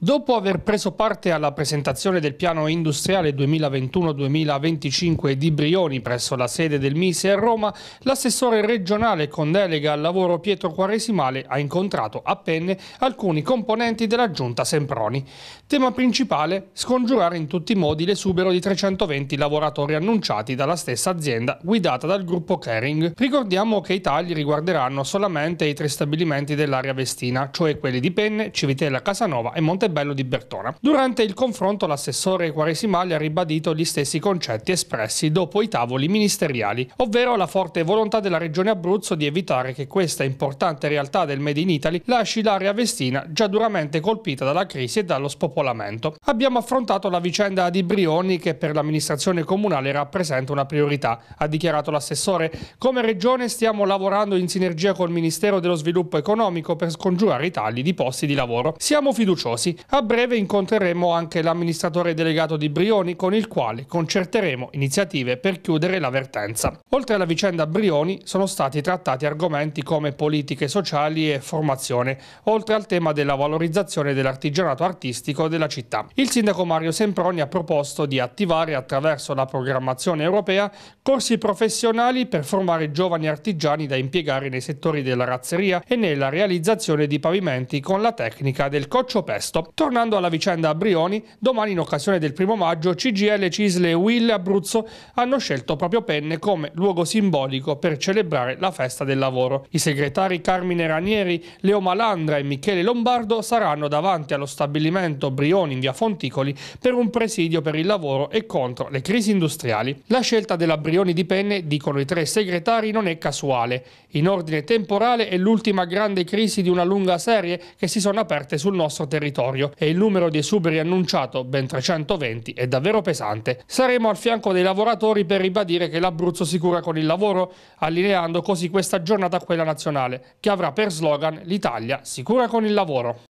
Dopo aver preso parte alla presentazione del piano industriale 2021-2025 di Brioni presso la sede del Mise a Roma, l'assessore regionale con delega al lavoro Pietro Quaresimale ha incontrato a penne alcuni componenti della giunta Semproni. Tema principale, scongiurare in tutti i modi l'esubero di 320 lavoratori annunciati dalla stessa azienda guidata dal gruppo Kering. Ricordiamo che i tagli riguarderanno solamente i tre stabilimenti dell'area vestina, cioè quelli di Penne, Civitella Casanova e Monte Montebello di Bertona. Durante il confronto l'assessore Quaresimali ha ribadito gli stessi concetti espressi dopo i tavoli ministeriali, ovvero la forte volontà della Regione Abruzzo di evitare che questa importante realtà del Made in Italy lasci l'area vestina già duramente colpita dalla crisi e dallo spopolamento. Abbiamo affrontato la vicenda di Brioni che per l'amministrazione comunale rappresenta una priorità, ha dichiarato l'assessore. Come Regione stiamo lavorando in sinergia col Ministero dello Sviluppo Economico per scongiurare i tagli di posti di lavoro. Siamo fiduciosi a breve incontreremo anche l'amministratore delegato di Brioni con il quale concerteremo iniziative per chiudere l'avvertenza. Oltre alla vicenda Brioni sono stati trattati argomenti come politiche sociali e formazione, oltre al tema della valorizzazione dell'artigianato artistico della città. Il sindaco Mario Semproni ha proposto di attivare attraverso la programmazione europea corsi professionali per formare giovani artigiani da impiegare nei settori della razzeria e nella realizzazione di pavimenti con la tecnica del coccio pesto. Tornando alla vicenda a Brioni, domani in occasione del primo maggio CGL, Cisle e Will Abruzzo hanno scelto proprio Penne come luogo simbolico per celebrare la festa del lavoro. I segretari Carmine Ranieri, Leo Malandra e Michele Lombardo saranno davanti allo stabilimento Brioni in via Fonticoli per un presidio per il lavoro e contro le crisi industriali. La scelta della Brioni di Penne, dicono i tre segretari, non è casuale. In ordine temporale è l'ultima grande crisi di una lunga serie che si sono aperte sul nostro territorio territorio e il numero di esuberi annunciato, ben 320, è davvero pesante. Saremo al fianco dei lavoratori per ribadire che l'Abruzzo si cura con il lavoro, allineando così questa giornata a quella nazionale, che avrà per slogan l'Italia si cura con il lavoro.